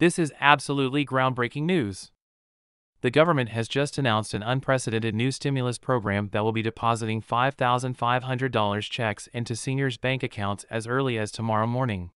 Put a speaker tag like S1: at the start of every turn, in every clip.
S1: This is absolutely groundbreaking news. The government has just announced an unprecedented new stimulus program that will be depositing $5,500 checks into seniors' bank accounts as early as tomorrow morning.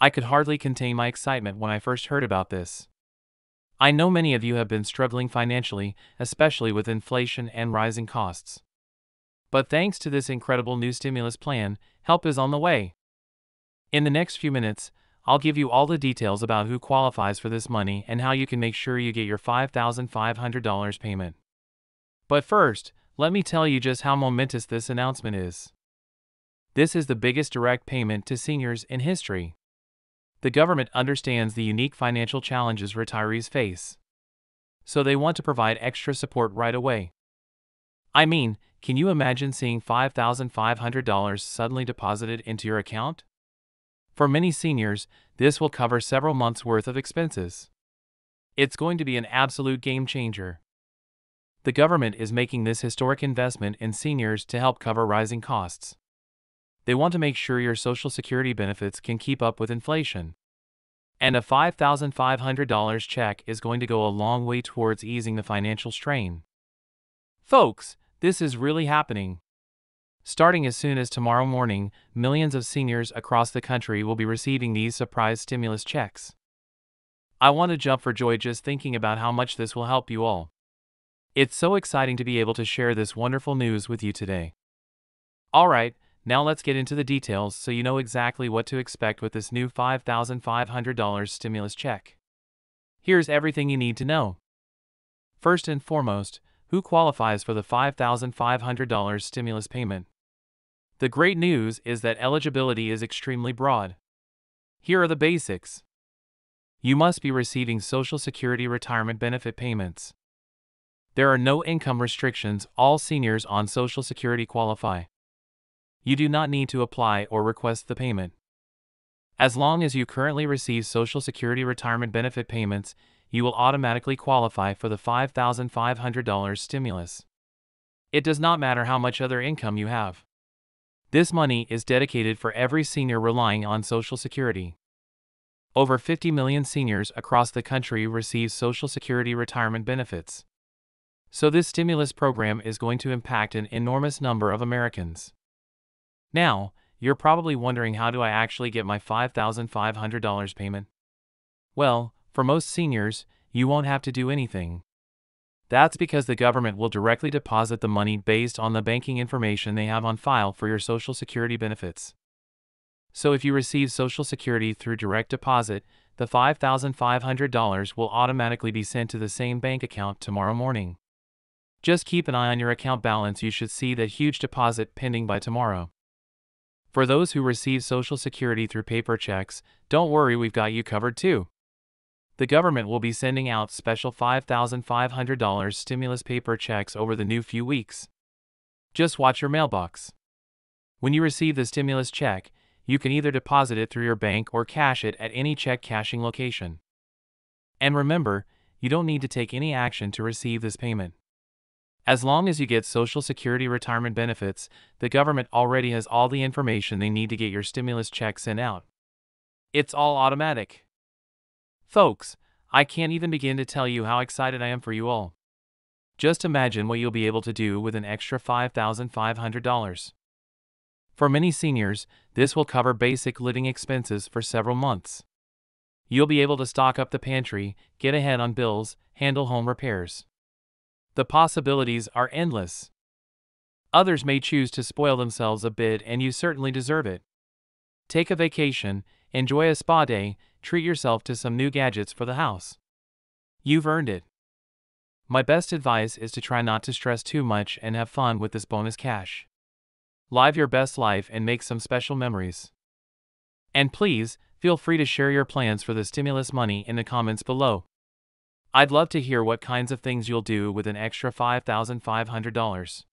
S1: I could hardly contain my excitement when I first heard about this. I know many of you have been struggling financially, especially with inflation and rising costs. But thanks to this incredible new stimulus plan, help is on the way. In the next few minutes, I'll give you all the details about who qualifies for this money and how you can make sure you get your $5,500 payment. But first, let me tell you just how momentous this announcement is. This is the biggest direct payment to seniors in history. The government understands the unique financial challenges retirees face. So they want to provide extra support right away. I mean, can you imagine seeing $5,500 suddenly deposited into your account? For many seniors, this will cover several months' worth of expenses. It's going to be an absolute game changer. The government is making this historic investment in seniors to help cover rising costs. They want to make sure your Social Security benefits can keep up with inflation. And a $5,500 check is going to go a long way towards easing the financial strain. Folks, this is really happening. Starting as soon as tomorrow morning, millions of seniors across the country will be receiving these surprise stimulus checks. I want to jump for joy just thinking about how much this will help you all. It's so exciting to be able to share this wonderful news with you today. Alright, now let's get into the details so you know exactly what to expect with this new $5,500 stimulus check. Here's everything you need to know. First and foremost, who qualifies for the $5,500 stimulus payment? The great news is that eligibility is extremely broad. Here are the basics. You must be receiving Social Security retirement benefit payments. There are no income restrictions, all seniors on Social Security qualify. You do not need to apply or request the payment. As long as you currently receive Social Security retirement benefit payments, you will automatically qualify for the $5,500 stimulus. It does not matter how much other income you have. This money is dedicated for every senior relying on Social Security. Over 50 million seniors across the country receive Social Security retirement benefits. So, this stimulus program is going to impact an enormous number of Americans. Now, you're probably wondering how do I actually get my $5,500 payment? Well, for most seniors, you won't have to do anything. That's because the government will directly deposit the money based on the banking information they have on file for your Social Security benefits. So if you receive Social Security through direct deposit, the $5,500 will automatically be sent to the same bank account tomorrow morning. Just keep an eye on your account balance, you should see that huge deposit pending by tomorrow. For those who receive Social Security through paper checks, don't worry, we've got you covered too. The government will be sending out special $5,500 stimulus paper checks over the new few weeks. Just watch your mailbox. When you receive the stimulus check, you can either deposit it through your bank or cash it at any check cashing location. And remember, you don't need to take any action to receive this payment. As long as you get Social Security retirement benefits, the government already has all the information they need to get your stimulus check sent out. It's all automatic. Folks, I can't even begin to tell you how excited I am for you all. Just imagine what you'll be able to do with an extra $5,500. For many seniors, this will cover basic living expenses for several months. You'll be able to stock up the pantry, get ahead on bills, handle home repairs. The possibilities are endless. Others may choose to spoil themselves a bit, and you certainly deserve it. Take a vacation, enjoy a spa day, treat yourself to some new gadgets for the house. You've earned it. My best advice is to try not to stress too much and have fun with this bonus cash. Live your best life and make some special memories. And please, feel free to share your plans for the stimulus money in the comments below. I'd love to hear what kinds of things you'll do with an extra $5,500.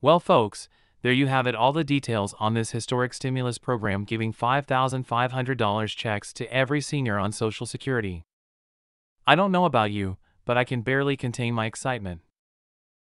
S1: Well, folks, there you have it, all the details on this historic stimulus program giving $5,500 checks to every senior on Social Security. I don't know about you, but I can barely contain my excitement.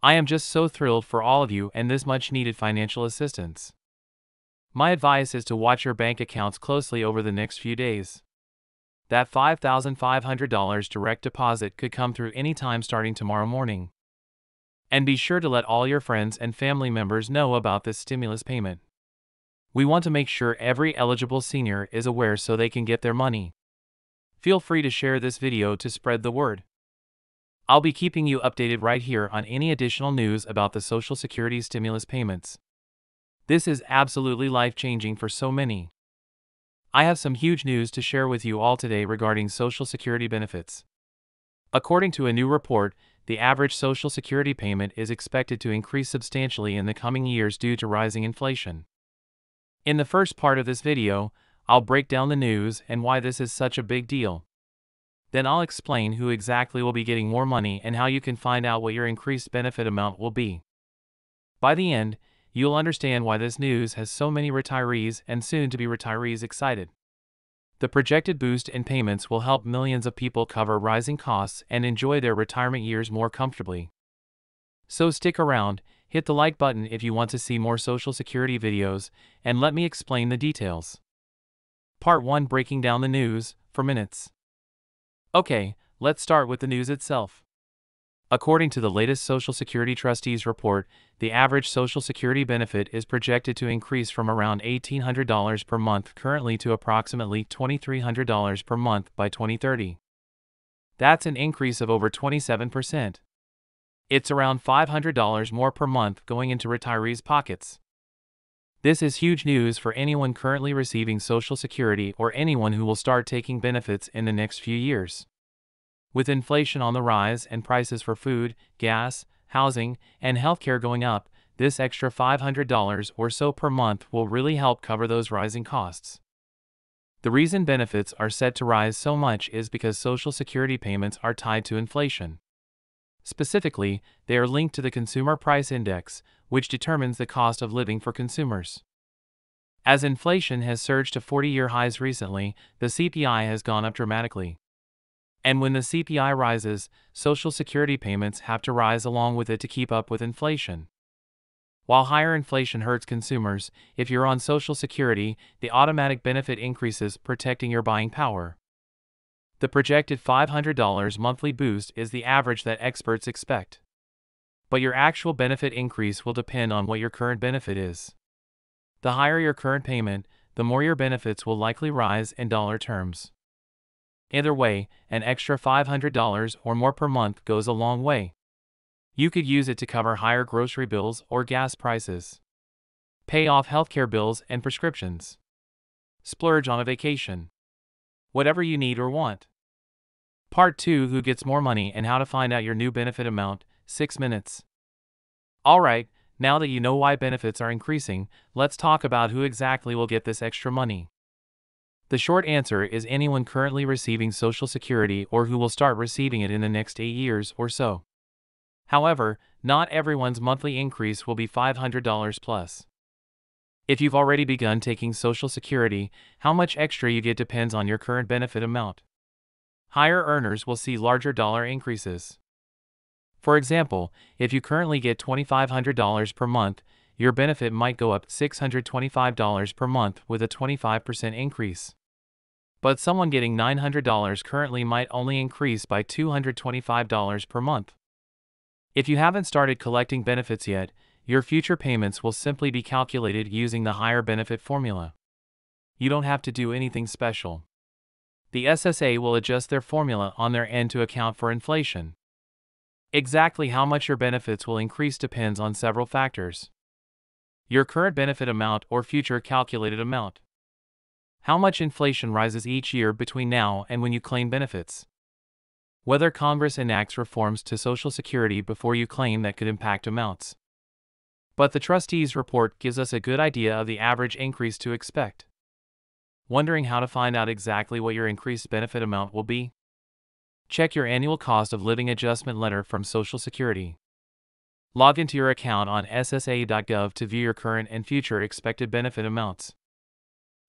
S1: I am just so thrilled for all of you and this much needed financial assistance. My advice is to watch your bank accounts closely over the next few days. That $5,500 direct deposit could come through any time starting tomorrow morning and be sure to let all your friends and family members know about this stimulus payment. We want to make sure every eligible senior is aware so they can get their money. Feel free to share this video to spread the word. I'll be keeping you updated right here on any additional news about the Social Security stimulus payments. This is absolutely life changing for so many. I have some huge news to share with you all today regarding Social Security benefits. According to a new report, the average Social Security payment is expected to increase substantially in the coming years due to rising inflation. In the first part of this video, I'll break down the news and why this is such a big deal. Then I'll explain who exactly will be getting more money and how you can find out what your increased benefit amount will be. By the end, you'll understand why this news has so many retirees and soon to be retirees excited. The projected boost in payments will help millions of people cover rising costs and enjoy their retirement years more comfortably. So stick around, hit the like button if you want to see more Social Security videos, and let me explain the details. Part 1 Breaking down the news, for minutes. Okay, let's start with the news itself. According to the latest Social Security Trustees report, the average Social Security benefit is projected to increase from around $1,800 per month currently to approximately $2,300 per month by 2030. That's an increase of over 27%. It's around $500 more per month going into retirees' pockets. This is huge news for anyone currently receiving Social Security or anyone who will start taking benefits in the next few years. With inflation on the rise and prices for food, gas, housing, and healthcare going up, this extra $500 or so per month will really help cover those rising costs. The reason benefits are set to rise so much is because Social Security payments are tied to inflation. Specifically, they are linked to the Consumer Price Index, which determines the cost of living for consumers. As inflation has surged to 40 year highs recently, the CPI has gone up dramatically. And when the CPI rises, Social Security payments have to rise along with it to keep up with inflation. While higher inflation hurts consumers, if you're on Social Security, the automatic benefit increases, protecting your buying power. The projected $500 monthly boost is the average that experts expect. But your actual benefit increase will depend on what your current benefit is. The higher your current payment, the more your benefits will likely rise in dollar terms. Either way, an extra $500 or more per month goes a long way. You could use it to cover higher grocery bills or gas prices, pay off healthcare bills and prescriptions, splurge on a vacation, whatever you need or want. Part 2 Who Gets More Money and How to Find Out Your New Benefit Amount, 6 minutes. Alright, now that you know why benefits are increasing, let's talk about who exactly will get this extra money. The short answer is anyone currently receiving Social Security or who will start receiving it in the next 8 years or so. However, not everyone's monthly increase will be $500 plus. If you've already begun taking Social Security, how much extra you get depends on your current benefit amount. Higher earners will see larger dollar increases. For example, if you currently get $2,500 per month, your benefit might go up $625 per month with a 25% increase but someone getting $900 currently might only increase by $225 per month. If you haven't started collecting benefits yet, your future payments will simply be calculated using the higher benefit formula. You don't have to do anything special. The SSA will adjust their formula on their end to account for inflation. Exactly how much your benefits will increase depends on several factors your current benefit amount or future calculated amount how much inflation rises each year between now and when you claim benefits. Whether Congress enacts reforms to Social Security before you claim that could impact amounts. But the trustees' report gives us a good idea of the average increase to expect. Wondering how to find out exactly what your increased benefit amount will be? Check your annual cost of living adjustment letter from Social Security. Log into your account on SSA.gov to view your current and future expected benefit amounts.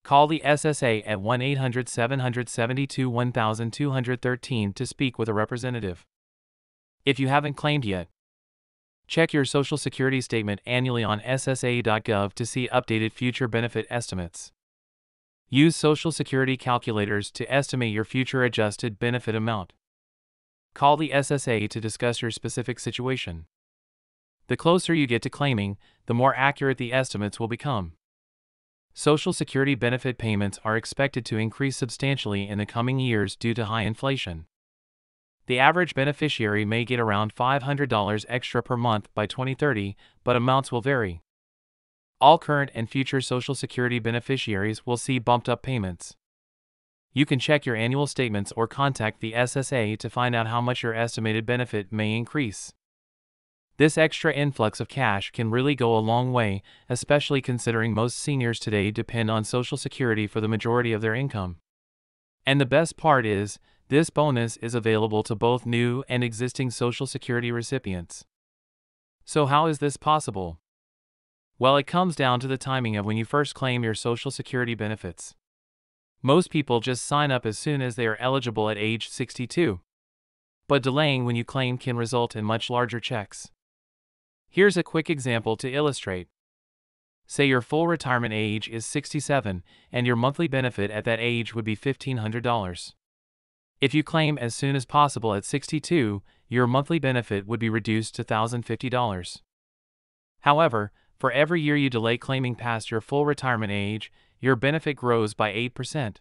S1: Call the SSA at 1 800 772 1213 to speak with a representative. If you haven't claimed yet, check your Social Security statement annually on SSA.gov to see updated future benefit estimates. Use Social Security calculators to estimate your future adjusted benefit amount. Call the SSA to discuss your specific situation. The closer you get to claiming, the more accurate the estimates will become. Social Security benefit payments are expected to increase substantially in the coming years due to high inflation. The average beneficiary may get around $500 extra per month by 2030, but amounts will vary. All current and future Social Security beneficiaries will see bumped up payments. You can check your annual statements or contact the SSA to find out how much your estimated benefit may increase. This extra influx of cash can really go a long way, especially considering most seniors today depend on Social Security for the majority of their income. And the best part is, this bonus is available to both new and existing Social Security recipients. So, how is this possible? Well, it comes down to the timing of when you first claim your Social Security benefits. Most people just sign up as soon as they are eligible at age 62. But delaying when you claim can result in much larger checks. Here's a quick example to illustrate. Say your full retirement age is 67 and your monthly benefit at that age would be $1,500. If you claim as soon as possible at 62, your monthly benefit would be reduced to $1,050. However, for every year you delay claiming past your full retirement age, your benefit grows by 8%.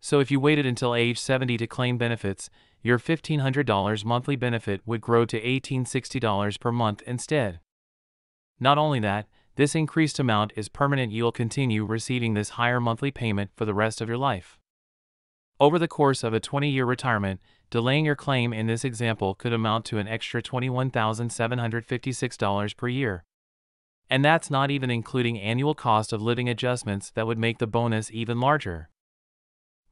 S1: So if you waited until age 70 to claim benefits, your $1,500 monthly benefit would grow to $1,860 per month instead. Not only that, this increased amount is permanent. You'll continue receiving this higher monthly payment for the rest of your life. Over the course of a 20 year retirement, delaying your claim in this example could amount to an extra $21,756 per year. And that's not even including annual cost of living adjustments that would make the bonus even larger.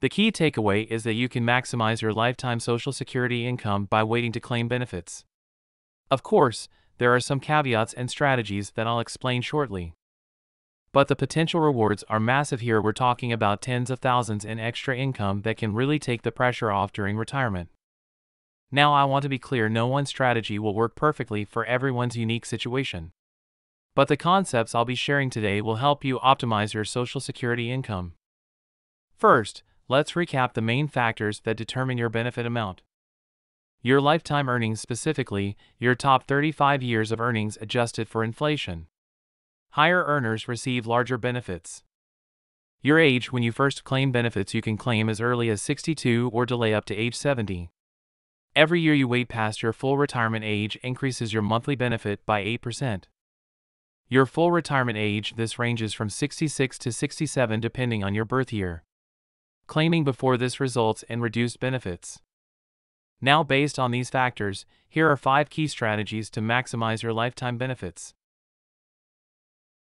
S1: The key takeaway is that you can maximize your lifetime Social Security income by waiting to claim benefits. Of course, there are some caveats and strategies that I'll explain shortly. But the potential rewards are massive here. We're talking about tens of thousands in extra income that can really take the pressure off during retirement. Now, I want to be clear no one strategy will work perfectly for everyone's unique situation. But the concepts I'll be sharing today will help you optimize your Social Security income. First, Let's recap the main factors that determine your benefit amount. Your lifetime earnings, specifically, your top 35 years of earnings adjusted for inflation. Higher earners receive larger benefits. Your age when you first claim benefits, you can claim as early as 62 or delay up to age 70. Every year you wait past your full retirement age increases your monthly benefit by 8%. Your full retirement age this ranges from 66 to 67 depending on your birth year claiming before this results in reduced benefits. Now based on these factors, here are 5 key strategies to maximize your lifetime benefits.